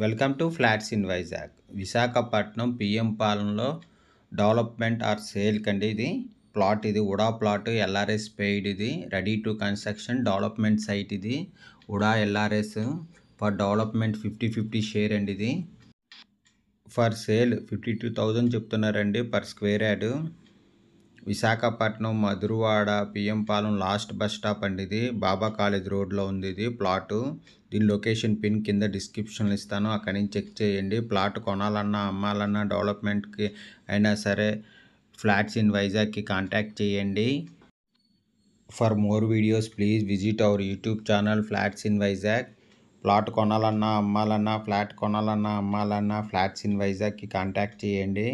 welcome to flats in Vizag Visakhapatnam PM పాలెంలో development or sale కండి ఇది ప్లాట్ ఇది ఉడా ప్లాట్ ఎల్ఆర్ఎస్ పెయిడ్ ఇది ready to construction development site ఇది UDA LRS for development fifty fifty share అండి ఇది for sale fifty two thousand చెప్తున్నారండి per square yard Visakhapatnam Madhurawada Palem last bus stop అండి ఇది బాబా కాలేజ్ రోడ్లో ఉంది ఇది ప్లాటు దీని లొకేషన్ పిన్ కింద డిస్క్రిప్షన్లు ఇస్తాను అక్కడి నుంచి చెక్ చేయండి ప్లాట్ కొనాలన్నా అమ్మాలన్నా డెవలప్మెంట్కి అయినా సరే ఫ్లాట్స్ ఇన్ వైజాగ్కి కాంటాక్ట్ చేయండి for more videos please visit our YouTube channel flats in Vizag plot కొనాలన్నా అమ్మాలన్నా ఫ్లాట్ కొనాలన్నా అమ్మాలన్నా ఫ్లాట్స్ ఇన్ వైజాగ్కి కాంటాక్ట్ చేయండి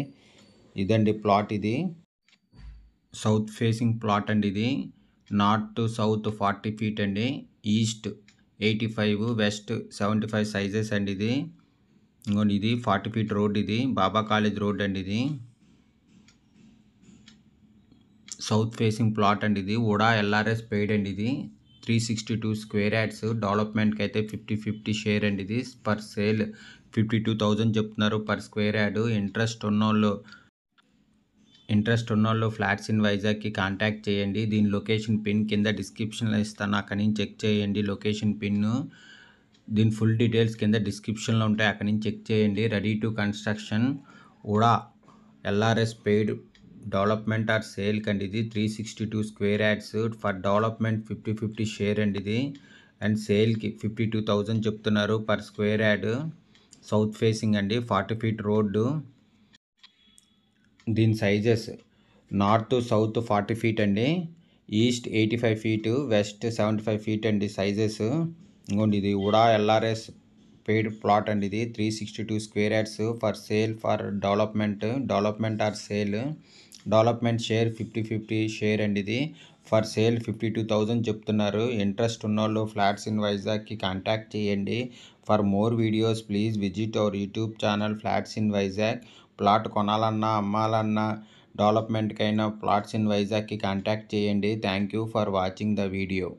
ఇదండి ప్లాట్ ఇది సౌత్ ఫేసింగ్ ప్లాట్ అండి ఇది నార్త్ సౌత్ ఫార్టీ ఫీట్ అండి east eighty five west seventy five sizes అండి ఇది ఇంకోండి ఇది ఫార్టీ ఫీట్ రోడ్ ఇది బాబా కాలేజ్ రోడ్ అండి ఇది సౌత్ ఫేసింగ్ ప్లాట్ అండి ఇది ఉడా ఎల్ఆర్ఎస్ పెయిడ్ అండి ఇది three sixty two square yards డెవలప్మెంట్కి అయితే ఫిఫ్టీ ఫిఫ్టీ షేర్ అండి ఇది per sale fifty two thousand చెప్తున్నారు పర్ స్క్వేర్ యాడ్ ఇంట్రెస్ట్ ఉన్నోళ్ళు ఇంట్రెస్ట్ ఉన్న వాళ్ళు ఫ్లాట్స్ ఇన్ వైజాగ్కి కాంటాక్ట్ చేయండి దీని లొకేషన్ పిన్ కింద డిస్క్రిప్షన్లో ఇస్తాను అక్కడి నుంచి చెక్ చేయండి లొకేషన్ పిన్ను దీని ఫుల్ డీటెయిల్స్ కింద డిస్క్రిప్షన్లో ఉంటాయి అక్కడి నుంచి చెక్ చేయండి ready to construction UDA LRS paid development or sale కండి ఇది three sixty two square yards for development fifty fifty share అండి ఇది అండ్ సేల్కి ఫిఫ్టీ టూ థౌజండ్ చెప్తున్నారు per square yard south facing అండి ఫార్టీ ఫీట్ రోడ్డు దీని sizes north south forty feet అండి east eighty five feet west seventy five feet అండి sizes ఇంకోండి ఇది ఉడా ఎల్ఆర్ఎస్ పెయిడ్ ప్లాట్ అండి ఇది three sixty two square yards for sale for development development or sale development share fifty fifty share అండి ఇది for sale fifty two thousand చెప్తున్నారు interest ఉన్నోళ్ళు flats in వైజాగ్కి కాంటాక్ట్ చేయండి for more videos please visit our YouTube channel flats in Vizag plot కొనాలన్నా అమ్మాలన్నా డెవలప్మెంట్కైనా plots in వైజాగ్కి కాంటాక్ట్ చేయండి thank you for watching the video